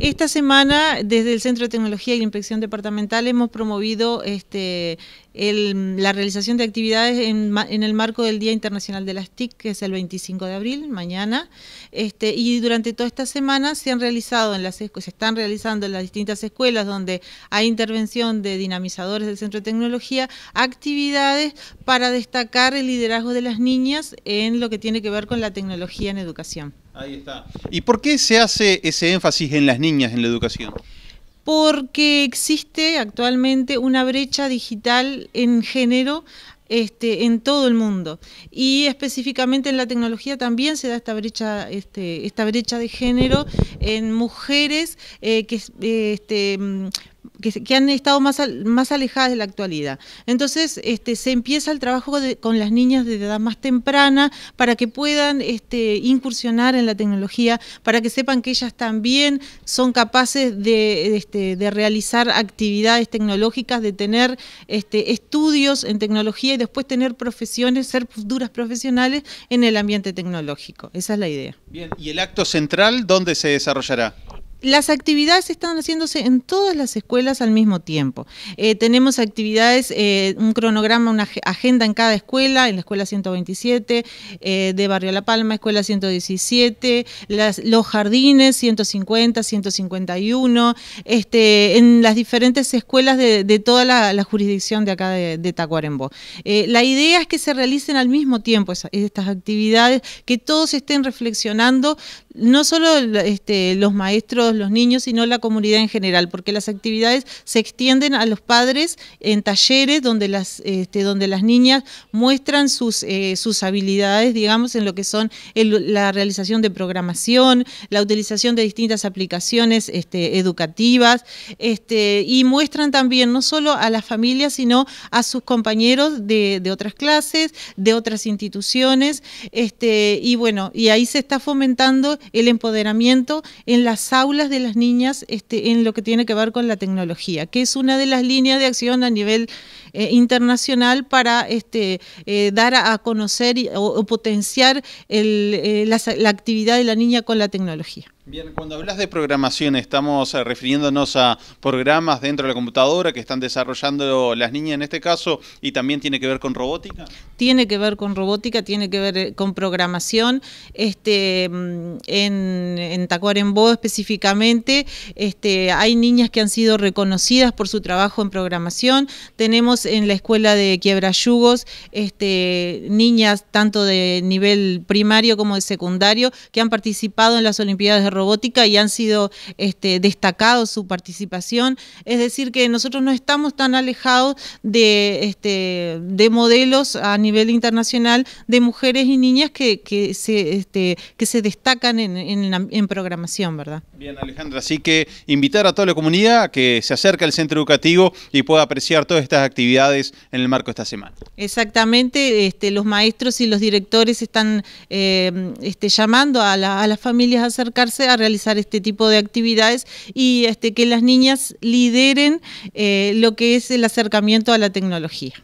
Esta semana, desde el Centro de Tecnología y Inspección Departamental, hemos promovido este, la realización de actividades en, el marco del Día Internacional de las TIC, que es el 25 de abril, mañana. Este, y durante toda esta semana se han realizado en las se están realizando en las distintas escuelas donde hay intervención de dinamizadores del Centro de Tecnología, actividades para destacar el liderazgo de las niñas en lo que tiene que ver con la tecnología en educación. Ahí está. ¿Y por qué se hace ese énfasis en las niñas en la educación? Porque existe actualmente una brecha digital en género este, en todo el mundo. Y específicamente en la tecnología también se da esta brecha, este, esta brecha de género en mujeres eh, que eh, este, mm, que, han estado más, más alejadas de la actualidad. Entonces, este, se empieza el trabajo con las niñas de edad más temprana para que puedan este, incursionar en la tecnología, para que sepan que ellas también son capaces de, este, de realizar actividades tecnológicas, de tener este, estudios en tecnología y después tener profesiones, ser futuras profesionales en el ambiente tecnológico. Esa es la idea. Bien, ¿y el acto central dónde se desarrollará? las actividades están haciéndose en todas las escuelas al mismo tiempo. Eh, tenemos actividades, eh, un cronograma, una agenda en cada escuela, en la escuela 127 eh, de Barrio La Palma, escuela 117, los jardines 150, 151, este, en las diferentes escuelas de, toda la, jurisdicción de acá de, Tacuarembó. la idea es que se realicen al mismo tiempo estas actividades, que todos estén reflexionando, no solo este, los maestros, los niños, sino la comunidad en general, porque las actividades se extienden a los padres en talleres donde las, este, donde las niñas muestran sus, eh, sus habilidades, digamos, en lo que son la realización de programación, la utilización de distintas aplicaciones este, educativas, este, y muestran también no solo a las familias, sino a sus compañeros de, de otras clases, de otras instituciones, este, y bueno, y ahí se está fomentando el empoderamiento en las aulas de las niñas este, en lo que tiene que ver con la tecnología, que es una de las líneas de acción a nivel eh, internacional para este, eh, dar a, conocer o, potenciar eh, la actividad de la niña con la tecnología. Bien, cuando hablas de programación, estamos eh, refiriéndonos a programas dentro de la computadora que están desarrollando las niñas en este caso y también tiene que ver con robótica. Tiene que ver con robótica, tiene que ver eh, con programación. Este, mm, en, en Tacuarembó específicamente, este, hay niñas que han sido reconocidas por su trabajo en programación. Tenemos en la escuela de Quiebrayugos este, niñas tanto de nivel primario como de secundario que han participado en las Olimpiadas de robótica y han sido este, destacados su participación. Es decir, que nosotros no estamos tan alejados de, este, modelos a nivel internacional de mujeres y niñas que, este, se, destacan en, programación, ¿verdad? Bien, Alejandra, así que invitar a toda la comunidad a que se acerque al centro educativo y pueda apreciar todas estas actividades en el marco de esta semana. Exactamente, los maestros y los directores están eh, llamando a las familias a acercarse a realizar este tipo de actividades y este, que las niñas lideren eh, lo que es el acercamiento a la tecnología.